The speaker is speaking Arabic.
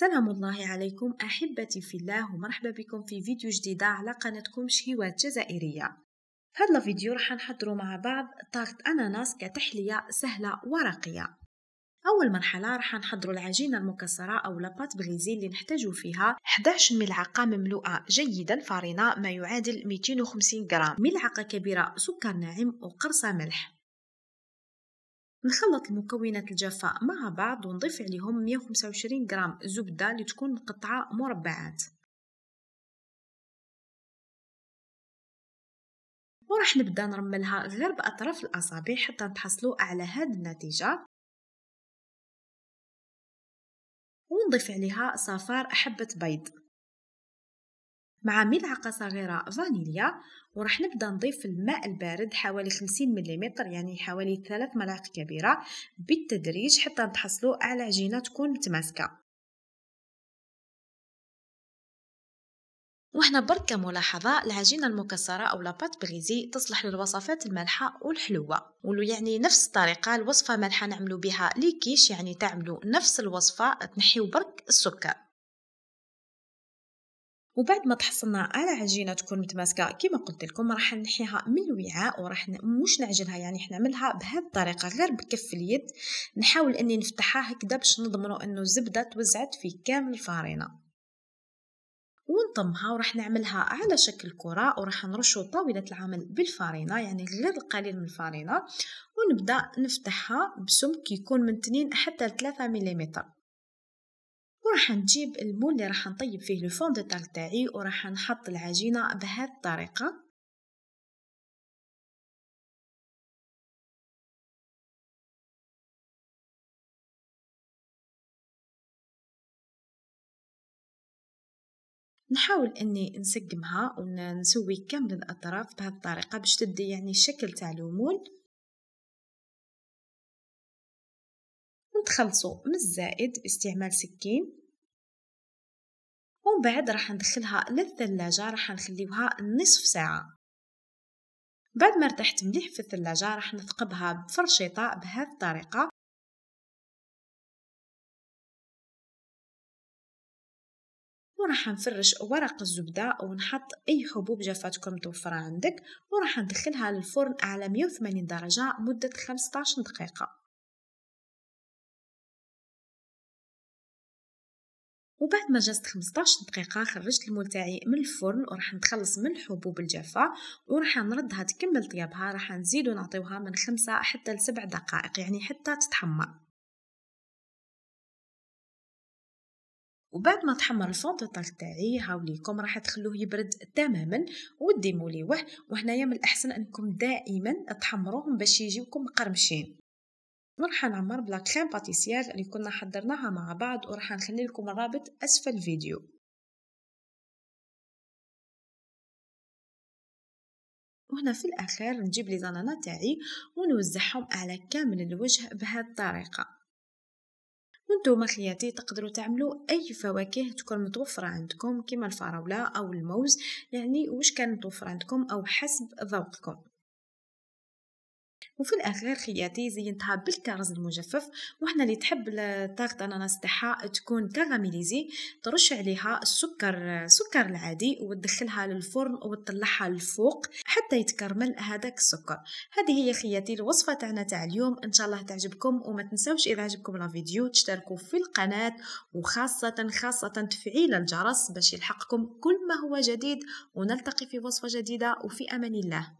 سلام الله عليكم أحبتي في الله ومرحبا بكم في فيديو جديدة على قناتكم شهيوات جزائرية في هذا الفيديو راح نحضروا مع بعض طاقة أناناس كتحلية سهلة ورقية أول مرحلة راح نحضروا العجينة المكسرة أو لاباط بغيزي اللي نحتاجو فيها 11 ملعقة مملوءة جيدا فارينة ما يعادل 250 غرام ملعقة كبيرة سكر ناعم وقرصة ملح نخلط المكونات الجافة مع بعض ونضيف عليهم 125 غرام زبدة لتكون مقطعة مربعات وراح نبدا نرملها غير باطراف الاصابع حتى نتحصلوا على هاد النتيجه ونضيف عليها صفار حبه بيض مع ملعقة صغيرة فانيليا ورح نبدا نضيف الماء البارد حوالي 50 ملم يعني حوالي 3 ملاعق كبيرة بالتدريج حتى نتحصلوا على عجينة تكون متماسكة وهنا برك كملاحظة العجينة المكسرة أو لاباط بريزي تصلح للوصفات المالحة والحلوة ولو يعني نفس الطريقة الوصفة مالحة نعملو بها ليكيش يعني تعملو نفس الوصفة تنحيو برك السكر وبعد ما تحصلنا على عجينه تكون متماسكه كما قلت لكم راح نحيها من الوعاء وراح مش نعجنها يعني احنا نعملها بهذه الطريقه غير بكف اليد نحاول اني نفتحها هكذا باش نضمنوا انه الزبده توزعت في كامل الفرينه ونطمها وراح نعملها على شكل كرة وراح نرشو طاولة العمل بالفارينة يعني غير القليل من الفارينة ونبدأ نفتحها بسمك يكون من 2 حتى 3 ملم وراح نجيب المول اللي راح نطيب فيه لو فون دو تار تاعي وراح نحط العجينه بهذه الطريقه نحاول اني نسقمها ونسوي كامل الاطراف بهذه الطريقه باش تدي يعني الشكل تاع المول نتخلصوا من الزائد باستعمال سكين ومن بعد راح ندخلها للثلاجة راح نخليوها نصف ساعة بعد ما ارتحت مليح في الثلاجة راح نثقبها بفرشيطة بهذه الطريقة وراح نفرش ورق الزبدة ونحط أي حبوب جافاتكم متوفرة عندك وراح ندخلها للفرن على 180 درجة مدة 15 دقيقة وبعد ما جازت 15 دقيقة خرجت المول تاعي من الفرن وراح نتخلص من الحبوب الجافة وراح نردها تكمل طيابها راح نزيدو نعطيوها من خمسة حتى لسبع دقائق يعني حتى تتحمر وبعد ما تحمر الفون توتال تاعي هاوليكم راح تخلوه يبرد تماما وديموليوه وهنايا من الاحسن انكم دائما تحمروهم باش يجيوكم قرمشين راح نعمر بلا كريم باتيسيير اللي كنا حضرناها مع بعض وراح نخلي لكم الرابط اسفل الفيديو وهنا في الاخير نجيب لي زنانه تاعي ونوزعهم على كامل الوجه بهذه الطريقه وانتم خياتي تقدروا تعملوا اي فواكه تكون متوفره عندكم كما الفراوله او الموز يعني واش كان متوفر عندكم او حسب ذوقكم وفي الاخير خياتي زينتها بالكرز المجفف وحنا اللي تحب التارت اناناس تاعها تكون كاراميليزي ترش عليها السكر السكر العادي وتدخلها للفرن وتطلعها للفوق حتى يتكرمل هذاك السكر هذه هي خياتي الوصفه تاعنا تاع اليوم ان شاء الله تعجبكم وما تنساوش اذا عجبكم الفيديو تشتركوا في القناه وخاصه خاصه تفعيل الجرس باش يلحقكم كل ما هو جديد ونلتقي في وصفه جديده وفي امان الله